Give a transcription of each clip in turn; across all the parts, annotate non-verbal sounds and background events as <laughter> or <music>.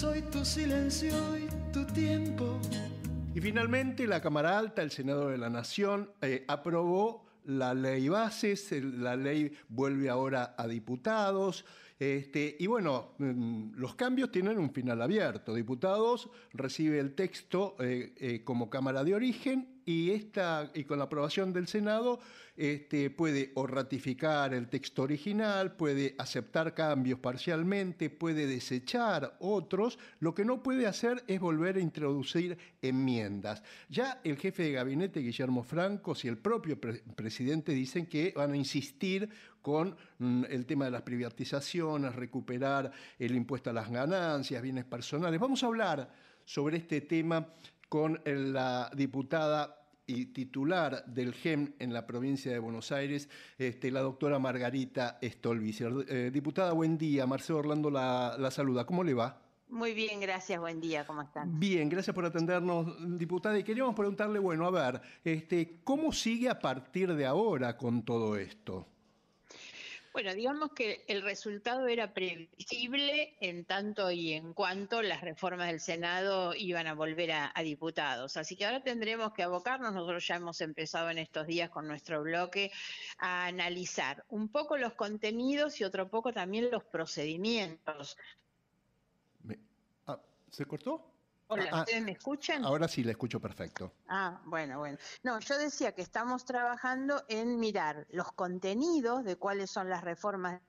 Soy tu silencio y tu tiempo. Y finalmente la Cámara Alta, el Senado de la Nación, eh, aprobó la ley bases, la ley vuelve ahora a diputados. Este, y bueno, mm, los cambios tienen un final abierto. Diputados recibe el texto eh, eh, como Cámara de Origen y, esta, y con la aprobación del Senado este, puede o ratificar el texto original, puede aceptar cambios parcialmente, puede desechar otros. Lo que no puede hacer es volver a introducir enmiendas. Ya el jefe de gabinete, Guillermo Franco, y el propio presidente dicen que van a insistir con mm, el tema de las privatizaciones, recuperar el impuesto a las ganancias, bienes personales. Vamos a hablar sobre este tema con eh, la diputada y titular del GEM en la provincia de Buenos Aires, este, la doctora Margarita Stolbizer. Eh, diputada, buen día. Marcelo Orlando la, saluda. ¿Cómo le va? Muy bien, gracias, buen día, ¿cómo están? Bien, gracias por atendernos, diputada. Y queríamos preguntarle, bueno, a ver, este, ¿cómo sigue a partir de ahora con todo esto? Bueno, digamos que el resultado era previsible en tanto y en cuanto las reformas del Senado iban a volver a, diputados. Así que ahora tendremos que abocarnos, nosotros ya hemos empezado en estos días con nuestro bloque a analizar un poco los contenidos y otro poco también los procedimientos. Ah, ¿Se cortó? Ah, ah, me escuchan? Ahora sí, le escucho perfecto. Ah, bueno, bueno. No, yo decía que estamos trabajando en mirar los contenidos de cuáles son las reformas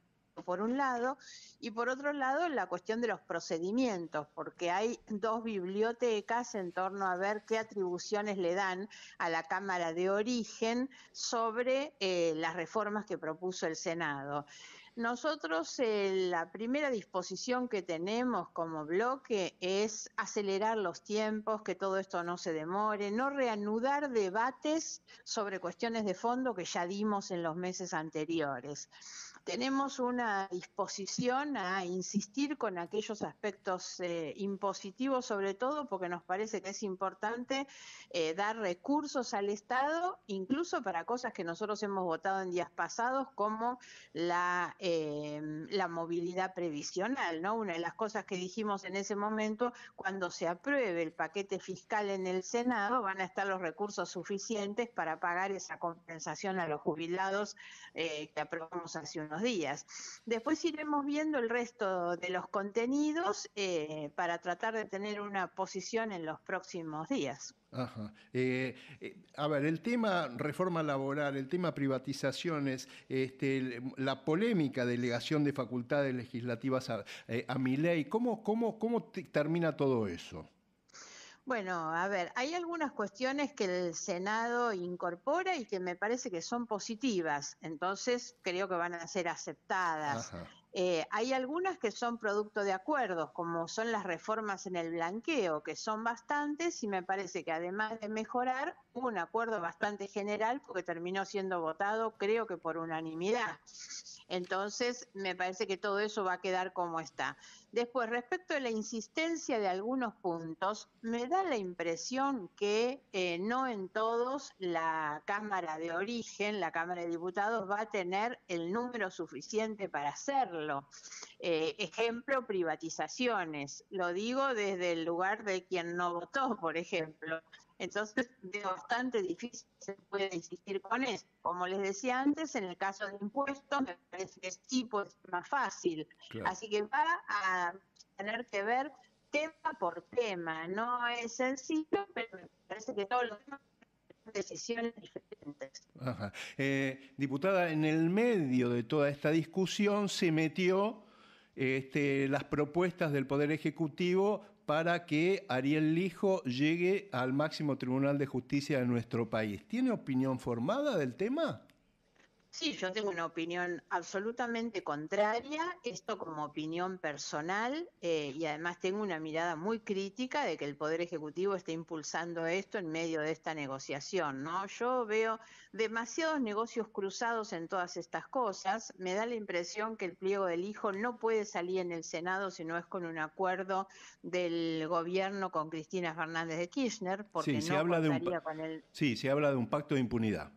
por un lado, y por otro lado la cuestión de los procedimientos, porque hay dos bibliotecas en torno a ver qué atribuciones le dan a la Cámara de Origen sobre eh, las reformas que propuso el Senado. Nosotros eh, la primera disposición que tenemos como bloque es acelerar los tiempos, que todo esto no se demore, no reanudar debates sobre cuestiones de fondo que ya dimos en los meses anteriores tenemos una disposición a insistir con aquellos aspectos eh, impositivos, sobre todo porque nos parece que es importante eh, dar recursos al Estado, incluso para cosas que nosotros hemos votado en días pasados, como la, em, la movilidad previsional. ¿no? Una de las cosas que dijimos en ese momento, cuando se apruebe el paquete fiscal en el Senado, van a estar los recursos suficientes para pagar esa compensación a los jubilados eh, que aprobamos hace un días. Después iremos viendo el resto de los contenidos eh, para tratar de tener una posición en los próximos días. Eh, eh, a ver, el tema reforma laboral, el tema privatizaciones, este, la polémica delegación de facultades legislativas a, mi ley, ¿cómo, cómo, cómo termina todo eso? Bueno, a ver, hay algunas cuestiones que el Senado incorpora y que me parece que son positivas, entonces creo que van a ser aceptadas. Eh, hay algunas que son producto de acuerdos, como son las reformas en el blanqueo, que son bastantes y me parece que además de mejorar, hubo un acuerdo bastante general porque terminó siendo votado creo que por unanimidad. Entonces, me parece que todo eso va a quedar como está. Después, respecto a la insistencia de algunos puntos, me da la impresión que eh, no en todos la Cámara de Origen, la Cámara de Diputados, va a tener el número suficiente para hacerlo eh, ejemplo, privatizaciones. Lo digo desde el lugar de quien no votó, por ejemplo. Entonces, es bastante difícil se puede insistir con eso. Como les decía antes, en el caso de impuestos, me parece que es más fácil. Así que va a tener que ver tema por tema. No es sencillo, pero me parece que todos los temas son decisiones diferentes eh, diputada, en el medio de toda esta discusión se metió este, las propuestas del Poder Ejecutivo para que Ariel Lijo llegue al máximo Tribunal de Justicia de nuestro país. ¿Tiene opinión formada del tema? Sí, yo tengo una opinión absolutamente contraria, esto como opinión personal, eh, y además tengo una mirada muy crítica de que el Poder Ejecutivo esté impulsando esto en medio de esta negociación, ¿no? Yo veo demasiados negocios cruzados en todas estas cosas, me da la impresión que el pliego del hijo no puede salir en el Senado si no es con un acuerdo del gobierno con Cristina Fernández de Kirchner, porque se habla de Sí, se habla de un pacto de impunidad.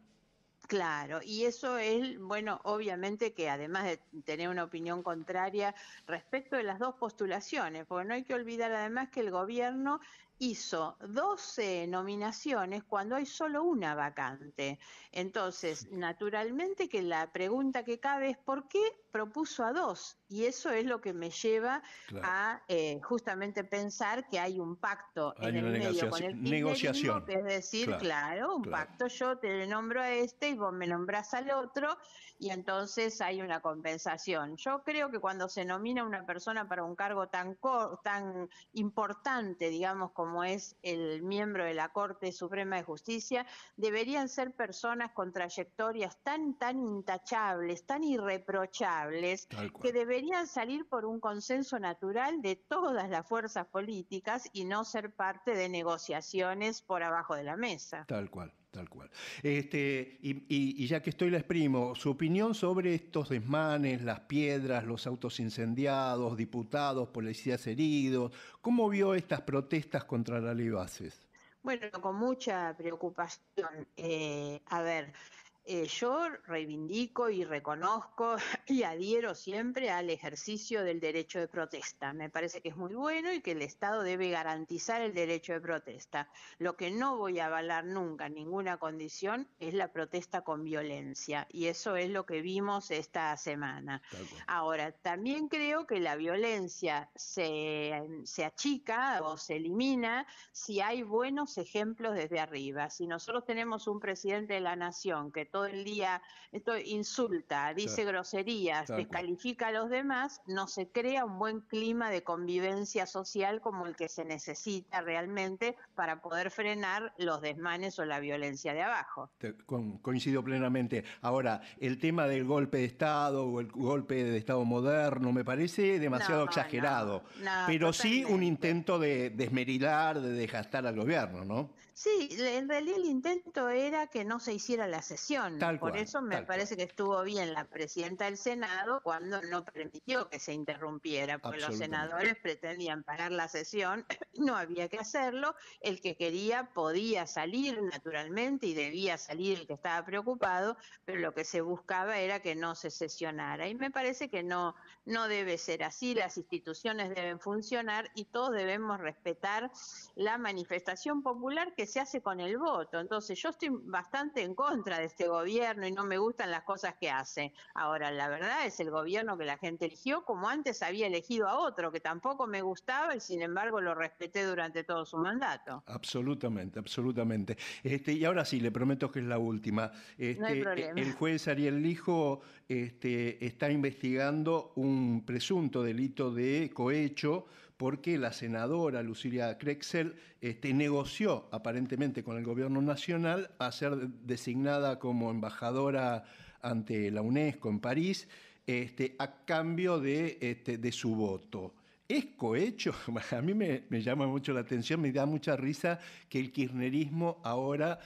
Claro, y eso es, bueno, obviamente que además de tener una opinión contraria respecto de las dos postulaciones, porque no hay que olvidar además que el gobierno hizo 12 nominaciones cuando hay solo una vacante. Entonces, naturalmente que la pregunta que cabe es ¿por qué propuso a dos? Y eso es lo que me lleva a eh, justamente pensar que hay un pacto en el medio con el negociación. es decir, claro, un pacto yo te nombro a este y vos me nombrás al otro y entonces hay una compensación. Yo creo que cuando se nomina una persona para un cargo tan, tan importante, digamos, como como es el miembro de la Corte Suprema de Justicia, deberían ser personas con trayectorias tan, tan intachables, tan irreprochables, que deberían salir por un consenso natural de todas las fuerzas políticas y no ser parte de negociaciones por abajo de la mesa. Tal cual. Tal cual. Este, y, ya que estoy, la exprimo. Su opinión sobre estos desmanes, las piedras, los autos incendiados, diputados, policías heridos. ¿Cómo vio estas protestas contra la ley Bases? Bueno, con mucha preocupación. Eh, a ver, eh, yo reivindico y reconozco <laughs> y adhiero siempre al ejercicio del derecho de protesta. Me parece que es muy bueno y que el Estado debe garantizar el derecho de protesta. Lo que no voy a avalar nunca, en ninguna condición, es la protesta con violencia. Y eso es lo que vimos esta semana. Ahora, también creo que la violencia se, se achica o se elimina si hay buenos ejemplos desde arriba. Si nosotros tenemos un presidente de la nación que todo el día, esto insulta, dice groserías, descalifica a los demás, no se crea un buen clima de convivencia social como el que se necesita realmente para poder frenar los desmanes o la violencia de abajo. coincido plenamente. Ahora, el tema del golpe de Estado o el golpe de Estado moderno me parece demasiado exagerado, pero sí un intento de desmerilar, de desgastar al gobierno, ¿no? Sí, en realidad el intento era que no se hiciera la sesión por eso me parece que estuvo bien la presidenta del Senado cuando no permitió que se interrumpiera, porque los senadores pretendían parar la sesión, <laughs> no había que hacerlo, el que quería podía salir naturalmente y debía salir el que estaba preocupado, pero lo que se buscaba era que no se sesionara. Y me parece que no, no debe ser así, las instituciones deben funcionar y todos debemos respetar la manifestación popular que se hace con el voto. Entonces yo estoy bastante en contra de este gobierno gobierno y no me gustan las cosas que hace. Ahora, la verdad es el gobierno que la gente eligió, como antes había elegido a otro que tampoco me gustaba y sin embargo lo respeté durante todo su mandato. Absolutamente, absolutamente. Este, y ahora sí, le prometo que es la última. no hay este, e, problema. El juez Ariel Lijo este, está investigando un presunto delito de cohecho porque la senadora Lucilia Krexel este, negoció aparentemente con el gobierno nacional a ser designada como embajadora ante la UNESCO en París este, a cambio de, este, de su voto. ¿Es cohecho? <laughs> A mí me, llama mucho la atención, me da mucha risa que el kirchnerismo ahora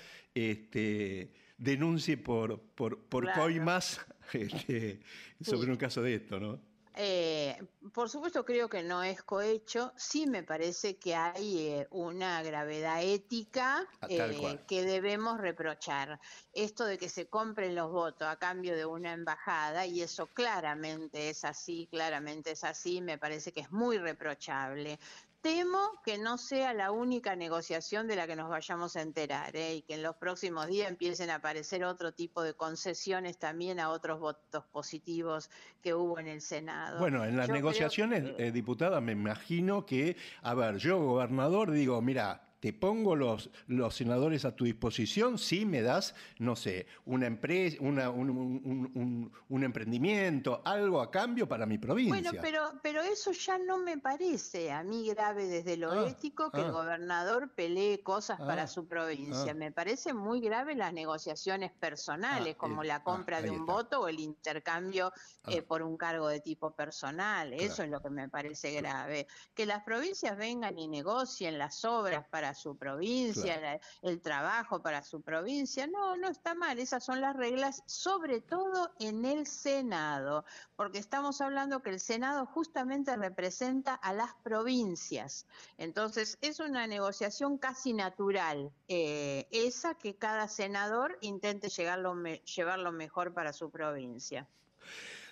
denuncie por, por, por coimas <laughs> sobre un caso de esto, ¿no? Eh, por supuesto creo que no es cohecho, sí me parece que hay eh, una gravedad ética ah, eh, que debemos reprochar. Esto de que se compren los votos a cambio de una embajada, y eso claramente es así, claramente es así, me parece que es muy reprochable. Temo que no sea la única negociación de la que nos vayamos a enterar ¿eh? y que en los próximos días empiecen a aparecer otro tipo de concesiones también a otros votos positivos que hubo en el Senado. Bueno, en las negociaciones, eh, diputada, me imagino que, a ver, yo gobernador digo, mira, te pongo los, senadores a tu disposición si me das, no sé, una empresa, un, emprendimiento, algo a cambio para mi provincia. Bueno, pero, eso ya no me parece a mí grave desde lo ah, ético que el ah. gobernador pelee cosas para ah, su provincia. Me parece muy grave las negociaciones personales, como eh, la compra de un voto o el intercambio eh, por un cargo de tipo personal. Eso es lo que me parece grave. Que las provincias vengan y negocien las obras para su provincia, el trabajo para su provincia. No, no está mal, esas son las reglas, sobre todo en el Senado, porque estamos hablando que el Senado justamente representa a las provincias. Entonces, es una negociación casi natural, eh, esa que cada senador intente llevarlo mejor para su provincia.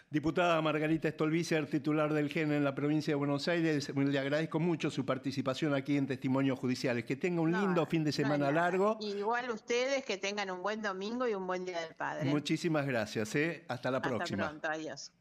Diputada Margarita Stolbizer, titular del GEN e en la provincia de Buenos Aires, le agradezco mucho su participación aquí en Testimonios Judiciales. Que tenga un lindo fin de semana largo. Igual ustedes, que tengan un buen domingo y un buen Día del Padre. Muchísimas gracias. ¿eh? Hasta la próxima. Hasta pronto, adiós.